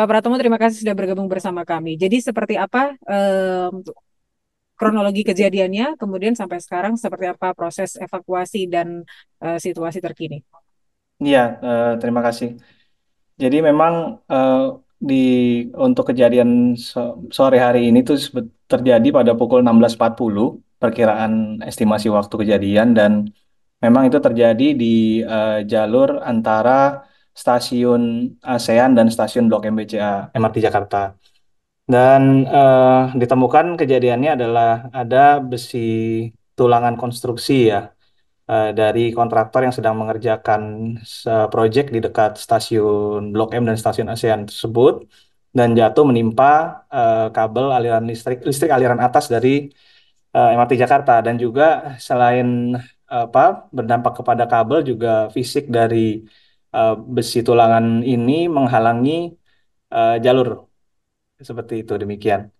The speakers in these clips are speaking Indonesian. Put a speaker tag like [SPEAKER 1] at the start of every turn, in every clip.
[SPEAKER 1] Pak Pratomo terima kasih sudah bergabung bersama kami. Jadi seperti apa um, kronologi kejadiannya, kemudian sampai sekarang seperti apa proses evakuasi dan uh, situasi terkini?
[SPEAKER 2] Iya, uh, terima kasih. Jadi memang uh, di untuk kejadian sore hari ini itu terjadi pada pukul 16.40 perkiraan estimasi waktu kejadian dan memang itu terjadi di uh, jalur antara stasiun ASEAN dan stasiun Blok M MRT Jakarta. Dan uh, ditemukan kejadiannya adalah ada besi tulangan konstruksi ya uh, dari kontraktor yang sedang mengerjakan eh, proyek di dekat stasiun Blok M dan stasiun ASEAN tersebut dan jatuh menimpa uh, kabel aliran listrik listrik aliran atas dari uh, MRT Jakarta dan juga selain apa berdampak kepada kabel juga fisik dari uh, eh, besi tulangan ini menghalangi uh, jalur seperti itu demikian.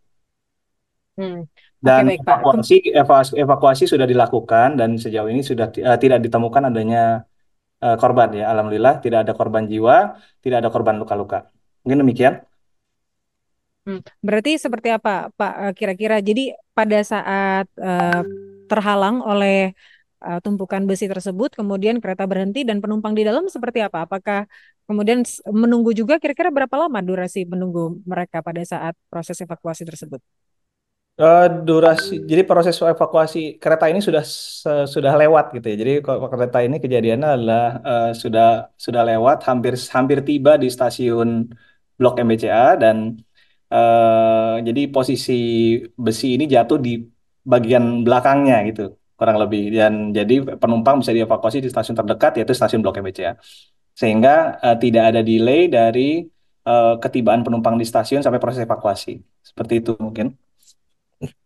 [SPEAKER 2] Hmm. Dan okay, evakuasi evakuasi sudah dilakukan dan sejauh ini sudah uh, tidak ditemukan adanya uh, korban ya. Alhamdulillah tidak ada korban jiwa, tidak ada korban luka-luka. Mungkin demikian.
[SPEAKER 1] Hmm. Berarti seperti apa, Pak? Kira-kira jadi pada saat uh, terhalang oleh uh, tumpukan besi tersebut, kemudian kereta berhenti dan penumpang di dalam seperti apa? Apakah kemudian menunggu juga kira-kira berapa lama durasi menunggu mereka pada saat proses evakuasi tersebut?
[SPEAKER 2] Uh, durasi, jadi proses evakuasi kereta ini sudah sudah lewat gitu ya. Jadi kereta ini kejadiannya adalah uh, sudah sudah lewat, hampir hampir tiba di stasiun Blok MBCA dan uh, jadi posisi besi ini jatuh di bagian belakangnya gitu kurang lebih dan jadi penumpang bisa dievakuasi di stasiun terdekat yaitu stasiun Blok M ya. Sehingga uh, tidak ada delay dari uh, ketibaan penumpang di stasiun sampai proses evakuasi. Seperti itu mungkin.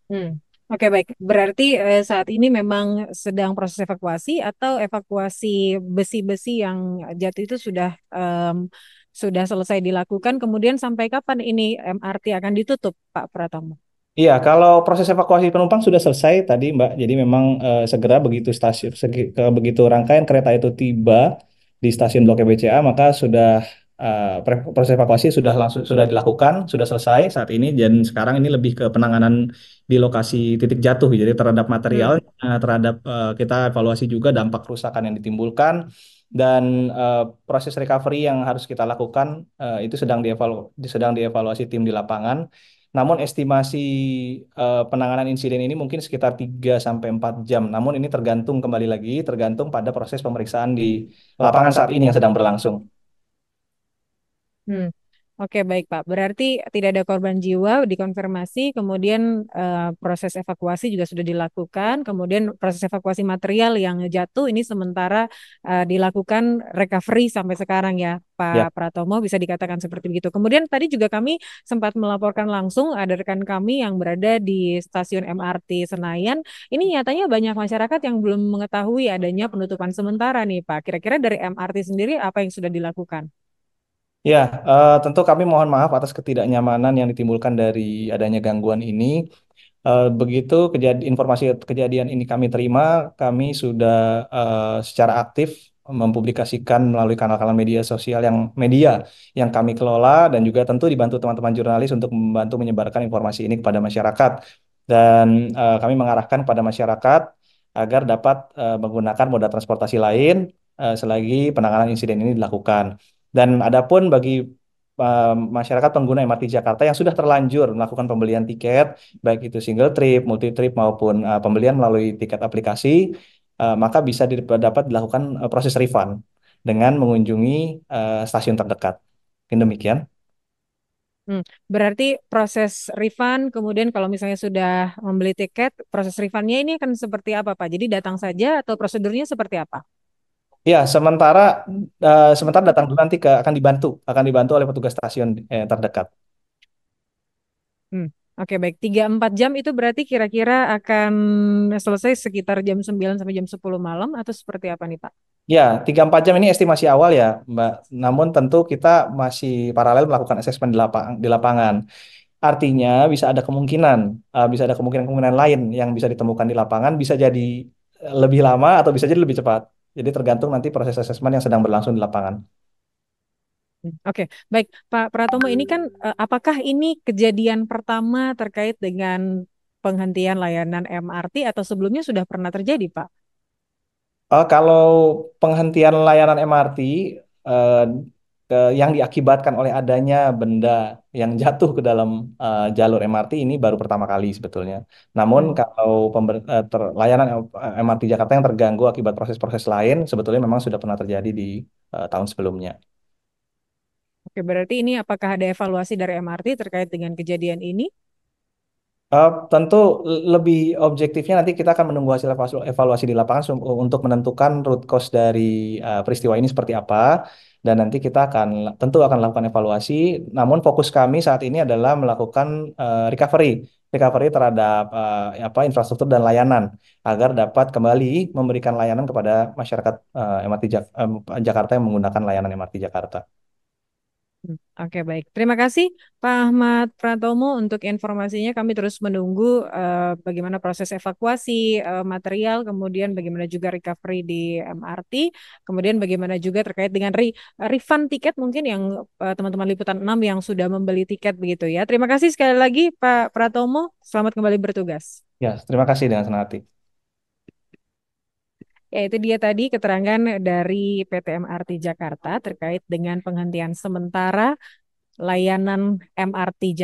[SPEAKER 1] Hmm. Oke baik, berarti eh, saat ini memang sedang proses evakuasi atau evakuasi besi-besi yang jatuh itu sudah um, sudah selesai dilakukan. Kemudian sampai kapan ini MRT akan ditutup, Pak Pratomo?
[SPEAKER 2] Iya, kalau proses evakuasi penumpang sudah selesai tadi, Mbak. Jadi memang eh, segera begitu stasiun segi, ke, begitu rangkaian kereta itu tiba di stasiun Blok e BCA, maka sudah eh, proses evakuasi sudah langsung sudah dilakukan, sudah selesai saat ini dan sekarang ini lebih ke penanganan di lokasi titik jatuh. Jadi terhadap material, hmm. terhadap eh, kita evaluasi juga dampak kerusakan yang ditimbulkan dan uh, proses recovery yang harus kita lakukan uh, itu sedang dievalu sedang dievaluasi tim di lapangan. Namun estimasi uh, penanganan insiden ini mungkin sekitar 3 sampai 4 jam. Namun ini tergantung kembali lagi tergantung pada proses pemeriksaan di lapangan saat ini yang sedang berlangsung.
[SPEAKER 1] Hmm. Oke, baik Pak. Berarti tidak ada korban jiwa dikonfirmasi, kemudian eh, proses evakuasi juga sudah dilakukan, kemudian proses evakuasi material yang jatuh ini sementara eh, dilakukan recovery sampai sekarang ya, Pak ya. Pratomo bisa dikatakan seperti begitu. Kemudian tadi juga kami sempat melaporkan langsung ada rekan kami yang berada di stasiun MRT Senayan. Ini nyatanya banyak masyarakat yang belum mengetahui adanya penutupan sementara nih, Pak. Kira-kira dari MRT sendiri apa yang sudah dilakukan?
[SPEAKER 2] Ya, uh, tentu kami mohon maaf atas ketidaknyamanan yang ditimbulkan dari adanya gangguan ini. Uh, begitu kejad informasi kejadian ini kami terima, kami sudah uh, secara aktif mempublikasikan melalui kanal-kanal media sosial yang media yang kami kelola dan juga tentu dibantu teman-teman jurnalis untuk membantu menyebarkan informasi ini kepada masyarakat. Dan uh, kami mengarahkan kepada masyarakat agar dapat uh, menggunakan moda transportasi lain uh, selagi penanganan insiden ini dilakukan. Dan adapun bagi masyarakat pengguna MRT Jakarta yang sudah terlanjur melakukan pembelian tiket, baik itu single trip, multi trip maupun uh, pembelian melalui tiket aplikasi, uh, maka bisa dapat dilakukan uh, proses refund dengan mengunjungi uh, stasiun terdekat. Demikian.
[SPEAKER 1] Hmm, berarti proses refund kemudian kalau misalnya sudah membeli tiket, proses refundnya ini akan seperti apa Pak? Jadi datang saja atau prosedurnya seperti apa?
[SPEAKER 2] Ya, sementara uh, sementara datang dulu nanti ke akan dibantu, akan dibantu oleh petugas stasiun eh, terdekat.
[SPEAKER 1] Hmm. Oke, baik. 3-4 jam itu berarti kira-kira akan selesai sekitar jam 9 sampai jam 10 malam atau seperti apa nih, Pak?
[SPEAKER 2] Ya, 3-4 jam ini estimasi awal ya, Mbak. Namun tentu kita masih paralel melakukan asesmen di, lapang di lapangan. Artinya bisa ada kemungkinan, uh, bisa ada kemungkinan-kemungkinan lain yang bisa ditemukan di lapangan, bisa jadi eh, lebih lama atau bisa jadi lebih cepat. Jadi tergantung nanti proses asesmen yang sedang berlangsung di lapangan.
[SPEAKER 1] Hmm, oke, okay. baik Pak Pratomo, ini kan e, apakah ini kejadian pertama terkait dengan penghentian layanan MRT atau sebelumnya sudah pernah terjadi, Pak?
[SPEAKER 2] Uh, kalau penghentian layanan MRT uh, e, ke, yang diakibatkan oleh adanya benda yang jatuh ke dalam uh, jalur MRT ini baru pertama kali sebetulnya. Namun hmm. kalau pember, uh, ter, layanan eh, MRT Jakarta yang terganggu akibat proses-proses lain sebetulnya memang sudah pernah terjadi di uh, tahun sebelumnya.
[SPEAKER 1] Oke, berarti ini apakah ada evaluasi dari MRT terkait dengan kejadian ini?
[SPEAKER 2] Uh, tentu lebih objektifnya nanti kita akan menunggu hasil evaluasi di lapangan untuk menentukan root cause dari uh, peristiwa ini seperti apa dan nanti kita akan tentu akan lakukan evaluasi. Namun fokus kami saat ini adalah melakukan uh, recovery, recovery terhadap uh, apa infrastruktur dan layanan agar dapat kembali memberikan layanan kepada masyarakat uh, eh, MRT Jak uh, Jakarta yang menggunakan layanan MRT Jakarta.
[SPEAKER 1] Hmm, oke, baik. Terima kasih Pak Ahmad Pratomo untuk informasinya. Kami terus menunggu uh, bagaimana proses evakuasi uh, material, kemudian bagaimana juga recovery di MRT, kemudian bagaimana juga terkait dengan re eh, refund tiket mungkin yang teman-teman uh, Liputan 6 yang sudah membeli tiket begitu ya. Terima kasih sekali lagi Pak Pratomo. Selamat kembali bertugas.
[SPEAKER 2] Ya, terima kasih dengan senang hati.
[SPEAKER 1] Ya, itu dia tadi keterangan dari PT MRT Jakarta terkait dengan penghentian sementara layanan MRT Jakarta.